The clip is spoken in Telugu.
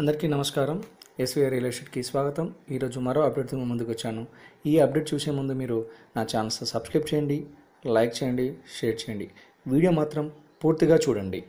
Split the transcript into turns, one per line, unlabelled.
అందరికీ నమస్కారం ఎస్వీఆర్ రియల్ ఎస్టేట్కి స్వాగతం ఈరోజు మరో అప్డేట్తో ముందుకు వచ్చాను ఈ అప్డేట్ చూసే ముందు మీరు నా ఛానల్స్ సబ్స్క్రైబ్ చేయండి లైక్ చేయండి షేర్ చేయండి వీడియో మాత్రం పూర్తిగా చూడండి